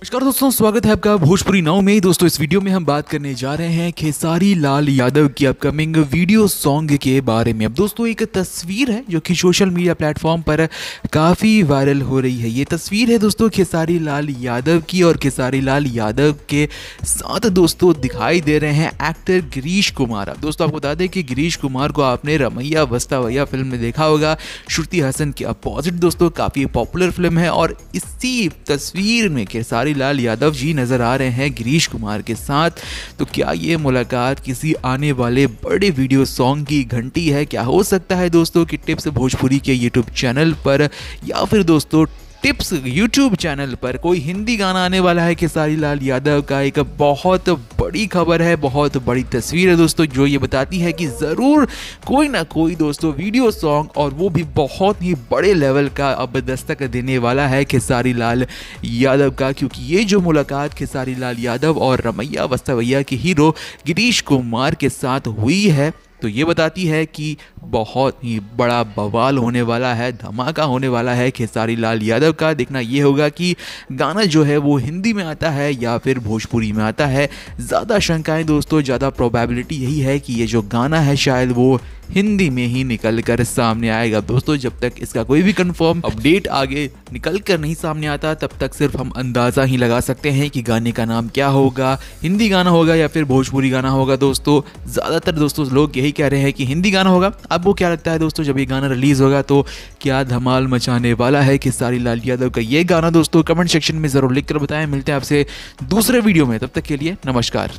नमस्कार दोस्तों स्वागत है आपका भोजपुरी नाव में दोस्तों इस वीडियो में हम बात करने जा रहे हैं खेसारी लाल यादव की अपकमिंग वीडियो सॉन्ग के बारे में अब दोस्तों एक तस्वीर है जो कि सोशल मीडिया प्लेटफॉर्म पर काफ़ी वायरल हो रही है ये तस्वीर है दोस्तों खेसारी लाल यादव की और खेसारी लाल यादव के साथ दोस्तों दिखाई दे रहे हैं एक्टर गिरीश कुमार अब दोस्तों आपको बता दें कि गिरीश कुमार को आपने रमैया वस्तावैया फिल्म में देखा होगा श्रुति हसन के अपोजिट दोस्तों काफ़ी पॉपुलर फिल्म है और इसी तस्वीर में खेसारी बनवारी लाल यादव जी नज़र आ रहे हैं गिरीश कुमार के साथ तो क्या ये मुलाकात किसी आने वाले बड़े वीडियो सॉन्ग की घंटी है क्या हो सकता है दोस्तों कि टिप्स भोजपुरी के यूट्यूब चैनल पर या फिर दोस्तों टिप्स यूट्यूब चैनल पर कोई हिंदी गाना आने वाला है खेसारी लाल यादव का एक बहुत बड़ी खबर है बहुत बड़ी तस्वीर है दोस्तों जो ये बताती है कि ज़रूर कोई ना कोई दोस्तों वीडियो सॉन्ग और वो भी बहुत ही बड़े लेवल का अब दस्तक देने वाला है खेसारी लाल यादव का क्योंकि ये जो मुलाकात खेसारी लाल यादव और रमैया वस्तवैया के हीरो गिरीश कुमार के साथ हुई है तो ये बताती है कि बहुत ही बड़ा बवाल होने वाला है धमाका होने वाला है खेसारी लाल यादव का देखना ये होगा कि गाना जो है वो हिंदी में आता है या फिर भोजपुरी में आता है ज़्यादा शंकाएं दोस्तों ज़्यादा प्रोबेबिलिटी यही है कि ये जो गाना है शायद वो हिंदी में ही निकल कर सामने आएगा दोस्तों जब तक इसका कोई भी कंफर्म अपडेट आगे निकल कर नहीं सामने आता तब तक सिर्फ हम अंदाज़ा ही लगा सकते हैं कि गाने का नाम क्या होगा हिंदी गाना होगा या फिर भोजपुरी गाना होगा दोस्तों ज़्यादातर दोस्तों लोग यही कह रहे हैं कि हिंदी गाना होगा अब वो क्या लगता है दोस्तों जब ये गाना रिलीज़ होगा तो क्या धमाल मचाने वाला है सारी लाल यादव का ये गाना दोस्तों कमेंट सेक्शन में ज़रूर लिख कर बताएं मिलते हैं आपसे दूसरे वीडियो में तब तक के लिए नमस्कार